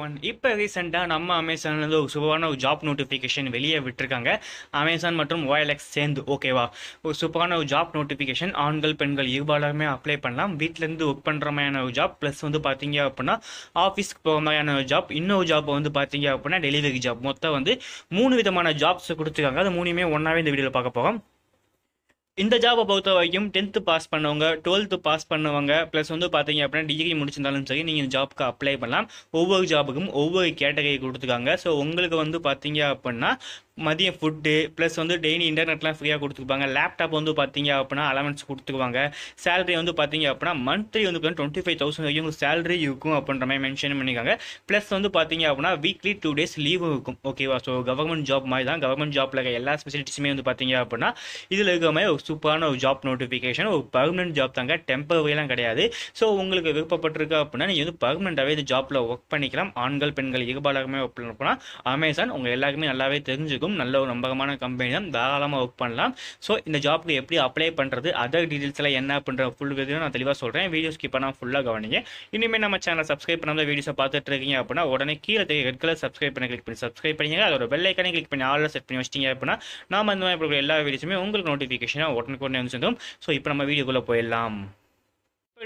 one இப்போ ரீசெண்டாக நம்ம அமேசான்லேருந்து ஒரு சூப்பரான ஒரு ஜாப் நோட்டிஃபிகேஷன் வெளியே விட்டுருக்காங்க அமேசான் மற்றும் ஓஎல்எக்ஸ் சேர்ந்து ஓகேவா ஒரு சூப்பரான ஒரு ஜாப் நோட்டிஃபிகேஷன் ஆண்கள் பெண்கள் இருபாலருமே அப்ளை பண்ணலாம் வீட்டிலேருந்து ஒர்க் பண்ணுற மாதிரியான ஒரு ஜாப் ப்ளஸ் வந்து பார்த்தீங்க அப்படின்னா ஆஃபீஸ்க்கு போகிற மாதிரியான ஒரு ஜாப் இன்னொரு ஜாப் வந்து பார்த்தீங்க அப்படின்னா டெலிவரி ஜாப் மொத்தம் வந்து மூணு விதமான ஜாப்ஸ் கொடுத்துருக்காங்க அது மூணுமே ஒன்றாவே இந்த வீடியோவில் பார்க்க போகிறோம் இந்த ஜாபை பொறுத்த வரைக்கும் டென்த்து பாஸ் பண்ணவங்க டுவெல்த்து பாஸ் பண்ணவங்க ப்ளஸ் வந்து பார்த்தீங்க அப்படின்னா டிகிரி முடிச்சிருந்தாலும் சரி நீங்கள் இந்த ஜாப்க்கு அப்ளை பண்ணலாம் ஒவ்வொரு ஜாபுக்கும் ஒவ்வொரு கேட்டகரி கொடுத்துருக்காங்க ஸோ உங்களுக்கு வந்து பார்த்தீங்க அப்படின்னா மதியம் ஃபுட்டு ப்ளஸ் வந்து டெய்லி இன்டர்நெட்லாம் ஃப்ரீயாக கொடுத்துருப்பாங்க லேப்டாப் வந்து பார்த்தீங்க அப்படின்னா அலவன்ஸ் கொடுத்துருவாங்க சேலரி வந்து பார்த்தீங்க அப்படின்னா மந்த்லி வந்து பார்த்தீங்கன்னா டுவெண்ட்டி ஃபைவ் தௌசண்ட் வரைக்கும் சேலரி இருக்கும் அப்படின்ற மாதிரி மென்ஷன் பண்ணிக்காங்க ப்ளஸ் வந்து பார்த்தீங்க அப்படின்னா வீக்லி டூ டேஸ் லீவும் இருக்கும் ஓகேவா ஸோ கவர்மெண்ட் ஜாப் மாதிரி தான் கவர்மெண்ட் ஜாப்பில் இருக்க எல்லா ஸ்பெசிலிட்டிஸுமே வந்து பார்த்தீங்க அப்படின்னா இதில் இருக்கிற மாதிரி ஒரு சூப்பரான ஒரு ஜாப் நோட்டிஃபிகேஷன் ஒரு பர்மனெண்ட் ஜாப் தாங்க டெம்பரவரிலாம் கிடையாது ஸோ உங்களுக்கு விருப்பப்பட்டிருக்கு அப்படின்னா நீங்கள் வந்து பர்மனெண்ட்டாகவே இந்த ஜாப்பில் ஒர்க் பண்ணிக்கலாம் ஆண்கள் பெண்கள் இருபாலாகவே ஒர்க் பண்ண அமேசான் உங்கள் எல்லாருக்குமே நல்லாவே தெரிஞ்சுக்கும் அதுவும் நல்ல ஒரு நம்பகமான கம்பெனி தான் தாராளமாக ஒர்க் பண்ணலாம் ஸோ இந்த ஜாப்க்கு எப்படி அப்ளை பண்ணுறது அதர் டீட்டெயில்ஸ்லாம் என்ன பண்ணுற ஃபுல் வீடியோ நான் தெளிவாக சொல்கிறேன் வீடியோ ஸ்கிப் பண்ணால் ஃபுல்லாக கவனிங்க இனிமேல் நம்ம சேனல் சப்ஸ்கிரைப் பண்ணாத வீடியோஸை பார்த்துட்டு இருக்கீங்க அப்படின்னா உடனே கீழே தெரிய ரெட் கலர் சப்ஸ்கிரைப் பண்ணி கிளிக் பண்ணி சப்ஸ்கிரைப் பண்ணிங்க அதோட பெல் ஐக்கானே கிளிக் பண்ணி ஆர்டர் செட் பண்ணி வச்சிட்டிங்க அப்படின்னா நாம் அந்த மாதிரி எல்லா வீடியோஸுமே உங்களுக்கு நோட்டிஃபிகேஷனாக உடனுக்குடனே வந்து சேர்ந்தோம் ஸோ இப்போ நம்ம வீடியோக்குள்ளே போயிடலாம்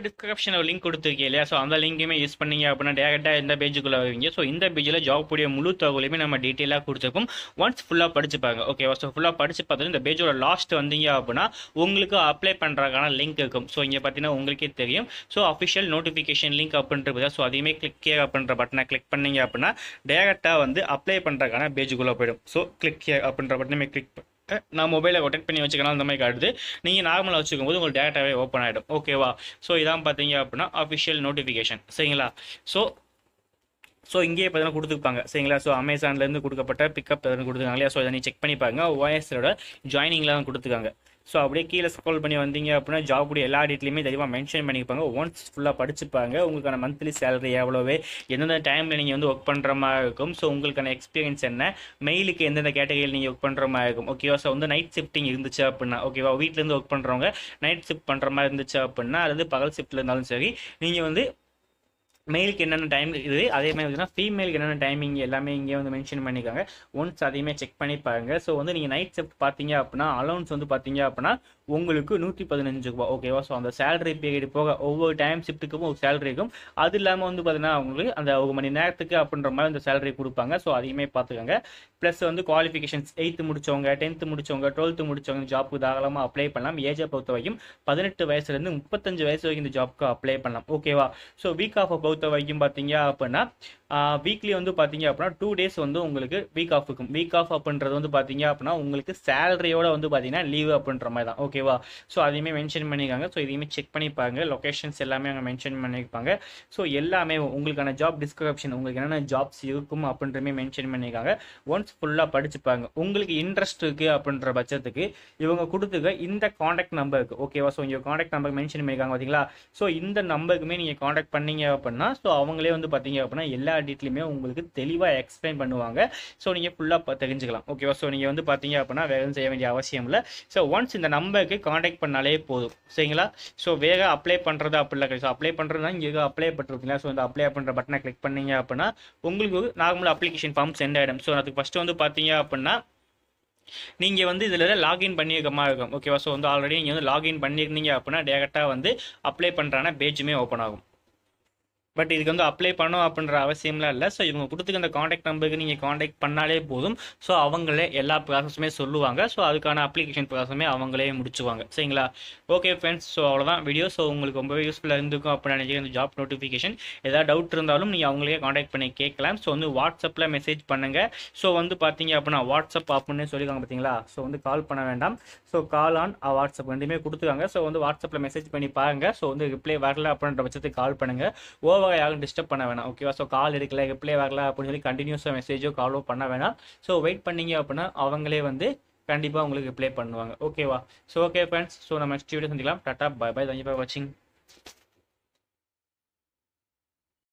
டிஸ்கிரிப்ஷனில் லிங்க் கொடுத்துருக்கீங்க இல்லையா ஸோ அந்த லிங்க்குமே யூஸ் பண்ணீங்க அப்படின்னா டேரெக்டாக இந்த பேஜுக்குள்ளே வருவீங்க ஸோ இந்த பேஜில் ஜாப் உடைய முழு தகவலையுமே நம்ம டீட்டெயிலாக கொடுத்துருப்போம் ஒன்ஸ் ஃபுல்லாக படிச்சுப்பாங்க ஓகேவா ஸோ ஃபுல்லாக படிச்சு பார்த்துட்டு இந்த பேஜோட லாஸ்ட் வந்தீங்க அப்படின்னா உங்களுக்கு அப்ளை பண்ணுறதுக்கான லிங்க் இருக்கும் ஸோ இங்கே பார்த்தீங்கன்னா உங்களுக்கே தெரியும் ஸோ அஃபிஷியல் நோட்டிஃபிகேஷன் லிங்க் அப்படின்றது ஸோ அதையுமே கிளிக் கேர் அப்படின்ற பட்டனை கிளிக் பண்ணீங்க அப்படின்னா டேரெக்டாக வந்து அப்ளை பண்ணுறதுக்கான பேஜுக்குள்ளே போயிடும் ஸோ கிளிக் கேர் அப்படின்ற பட்டனையுமே கிளிக் நான் மொபைலை ரொட்டேட் பண்ணி வச்சுக்கலாம் அந்த மாதிரி காட்டுது நீங்கள் நார்மலாக வச்சுக்கும் போது உங்களுக்கு டேட்டாவே ஓப்பன் ஆகிடும் ஓகேவா ஸோ இதான் பார்த்தீங்க அப்படின்னா அஃபிஷியல் நோட்டிஃபிகேஷன் சரிங்களா ஸோ ஸோ இங்கேயே பார்த்தீங்கன்னா கொடுத்துருப்பாங்க சரிங்களா ஸோ அமேசான்லேருந்து கொடுக்கப்பட்ட பிக்கப் கொடுத்துருக்காங்க இல்லையா ஸோ இதை நீ செக் பண்ணி பாருங்க ஓஎஸோட ஜாயினிங்லாம் கொடுத்துருக்காங்க ஸோ அப்படியே கீழே ஸ்க்ரோல் பண்ணி வந்தீங்க அப்படின்னா ஜாப் கூட எல்லா டீட்டெயிலுமே தெளிவாக மென்ஷன் பண்ணிப்பாங்க ஒன்ஸ் ஃபுல்லாக படிச்சுப்பாங்க உங்களுக்கான மந்த்லி சேலரி எவ்வளோவே எந்தெந்த டைமில் நீங்கள் வந்து ஒர்க் பண்ணுற மாதிரி இருக்கும் ஸோ உங்களுக்கான எக்ஸ்பீரியன்ஸ் என்ன மெயிலுக்கு எந்தெந்த கேட்டகரியில் நீங்கள் ஒர்க் பண்ணுற மாதிரி இருக்கும் ஓகேவா ஸோ வந்து நைட் ஷிஃப்டிங் இருந்துச்சு அப்படின்னா ஓகேவா வீட்டிலேருந்து ஒர்க் பண்ணுறவங்க நைட் ஷிஃப்ட் பண்ணுற மாதிரி இருந்துச்சு அப்படின்னா அது பகல் ஷிஃப்ட்டில் இருந்தாலும் சரி நீங்கள் வந்து மெயிலுக்கு என்னென்ன டைம் இது அதே மாதிரி பார்த்தீங்கன்னா ஃபீமேலுக்கு என்னென்ன டைமிங் எல்லாமே இங்கே வந்து மென்ஷன் பண்ணிக்காங்க ஒன்ஸ் அதையுமே செக் பண்ணி பாருங்கள் ஸோ வந்து நீங்கள் நைட் ஷிஃப்ட் பார்த்தீங்க அப்படின்னா அலௌன்ஸ் வந்து பார்த்தீங்க அப்படின்னா உங்களுக்கு நூற்றி பதினஞ்சு ரூபா ஓகேவா ஸோ அந்த சேலரி பீரியட் போக ஒவ்வொரு டைம் ஷிஃப்ட்டுக்கும் ஒரு சேலரி இருக்கும் அது இல்லாமல் வந்து பார்த்தீங்கன்னா அவங்களுக்கு அந்த ஒரு மணி நேரத்துக்கு அப்படின்ற மாதிரி அந்த சேலரி கொடுப்பாங்க ஸோ அதையுமே பார்த்துக்கோங்க ப்ளஸ் வந்து குவாலிஃபிகேஷன்ஸ் எயித்து முடிச்சவங்க டென்த்து முடிச்சவங்க டுவெல்த்து முடிச்சவங்க ஜாப்புக்கு தாராளமாக அப்ளை பண்ணலாம் ஏஜை பொறுத்த வரைக்கும் பதினெட்டு வயசுலேருந்து முப்பத்தஞ்சு வயசு வரைக்கும் இந்த ஜாப்க்கு அப்ளை பண்ணலாம் ஓகேவா ஸோ வீக் ஆஃப் பொறுத்த வரைக்கும் பார்த்தீங்க அப்படின்னா வீக்லி வந்து பார்த்தீங்க அப்படின்னா டூ டேஸ் வந்து உங்களுக்கு வீக் ஆஃப் இருக்கும் வீக் ஆஃப் அப்படின்றது வந்து பார்த்தீங்க அப்படின்னா உங்களுக்கு சேலரியோட வந்து பார்த்தீங்கன்னா லீவ் அப்படின்ற மாதிரி தான் ஓகே ஓகேவா ஸோ அதையுமே மென்ஷன் பண்ணியிருக்காங்க ஸோ இதையுமே செக் பண்ணி பாருங்க லொக்கேஷன்ஸ் எல்லாமே அவங்க மென்ஷன் பண்ணியிருப்பாங்க ஸோ எல்லாமே உங்களுக்கான ஜாப் டிஸ்கிரிப்ஷன் உங்களுக்கு என்னென்ன ஜாப்ஸ் இருக்கும் அப்படின்றமே மென்ஷன் பண்ணியிருக்காங்க ஒன்ஸ் ஃபுல்லாக படிச்சுப்பாங்க உங்களுக்கு இன்ட்ரெஸ்ட் இருக்குது அப்படின்ற பட்சத்துக்கு இவங்க கொடுத்துக்க இந்த காண்டாக்ட் நம்பருக்கு ஓகேவா ஸோ இங்கே காண்டாக்ட் நம்பர் மென்ஷன் பண்ணியிருக்காங்க பார்த்தீங்களா ஸோ இந்த நம்பருக்குமே நீங்கள் காண்டாக்ட் பண்ணீங்க அப்படின்னா ஸோ அவங்களே வந்து பார்த்தீங்க அப்படின்னா எல்லா டீட்டெயிலுமே உங்களுக்கு தெளிவாக எக்ஸ்பிளைன் பண்ணுவாங்க ஸோ நீங்கள் ஃபுல்லாக தெரிஞ்சுக்கலாம் ஓகேவா ஸோ நீங்கள் வந்து பார்த்தீங்க அப்படின்னா வேலை செய்ய வேண்டிய அவசியம் இல்லை ஸோ ஒன்ஸ் இந்த நம்பர் நம்பருக்கு காண்டாக்ட் பண்ணாலே போதும் சரிங்களா ஸோ வேக அப்ளை பண்ணுறது அப்படிலாம் இல்லை ஸோ அப்ளை பண்ணுறதுனா இங்கே அப்ளை பண்ணிருக்கீங்களா ஸோ இந்த அப்ளை பண்ணுற பட்டனை கிளிக் பண்ணீங்க அப்படின்னா உங்களுக்கு நார்மல் அப்ளிகேஷன் ஃபார்ம் சென்ட் ஆகிடும் ஸோ அதுக்கு ஃபஸ்ட்டு வந்து பார்த்தீங்க அப்படின்னா நீங்கள் வந்து இதில் லாகின் பண்ணியிருக்கமா இருக்கும் ஓகேவா ஸோ வந்து ஆல்ரெடி நீங்கள் வந்து லாகின் பண்ணியிருந்தீங்க அப்படின்னா டேரெக்டாக வந்து அப்ளை பண்ணுறான பேஜுமே ஓப்பன் ஆகும் பட் இதுக்கு வந்து அப்ளை பண்ணோம் அப்படின்ற அவசியம்லாம் இல்லை ஸோ இவங்க கொடுத்துருக்க காண்டாக்ட் நம்பருக்கு நீங்கள் காண்டாக்ட் பண்ணாலே போதும் ஸோ அவங்களே எல்லா ப்ராசஸுமே சொல்லுவாங்க ஸோ அதுக்கான அப்ளிகேஷன் ப்ராசஸுமே அவங்களே முடிச்சுவாங்க சரிங்களா ஓகே ஃப்ரெண்ட்ஸ் ஸோ அவ்வளோதான் வீடியோ ஸோ உங்களுக்கு ரொம்பவே யூஸ்ஃபுல்லாக இருந்திருக்கும் அப்படின்னு நினைக்கிறேன் ஜாப் நோட்டிஃபிகேஷன் ஏதாவது டவுட் இருந்தாலும் நீங்கள் அவங்களே காண்டாக்ட் பண்ணி கேட்கலாம் ஸோ வந்து வாட்ஸ்அப்பில் மெசேஜ் பண்ணுங்கள் ஸோ வந்து பார்த்தீங்க அப்படின்னா வாட்ஸ்அப் அப்படின்னு சொல்லியிருக்காங்க பார்த்தீங்களா ஸோ வந்து கால் பண்ண வேண்டாம் ஸோ கால் ஆன் வாட்ஸ்அப் ரெண்டுமே கொடுத்துருக்காங்க ஸோ வந்து வாட்ஸ்அப்பில் மெசேஜ் பண்ணி பாருங்கள் ஸோ வந்து ரிப்ளை வரல அப்படின்ற பட்சத்துக்கு கால் பண்ணுங்கள் ஓ ப்ளூவை யாரும் டிஸ்டர்ப் பண்ண வேணாம் ஓகேவா ஸோ கால் எடுக்கல ரிப்ளை வரல அப்படின்னு சொல்லி கண்டினியூஸாக மெசேஜோ காலோ பண்ண வேணாம் ஸோ வெயிட் பண்ணீங்க அப்படின்னா அவங்களே வந்து கண்டிப்பாக உங்களுக்கு ரிப்ளை பண்ணுவாங்க ஓகேவா ஸோ ஓகே ஃப்ரெண்ட்ஸ் ஸோ நம்ம நெக்ஸ்ட் வீடியோ சந்திக்கலாம் tata bye bye thank you for வாட்சிங்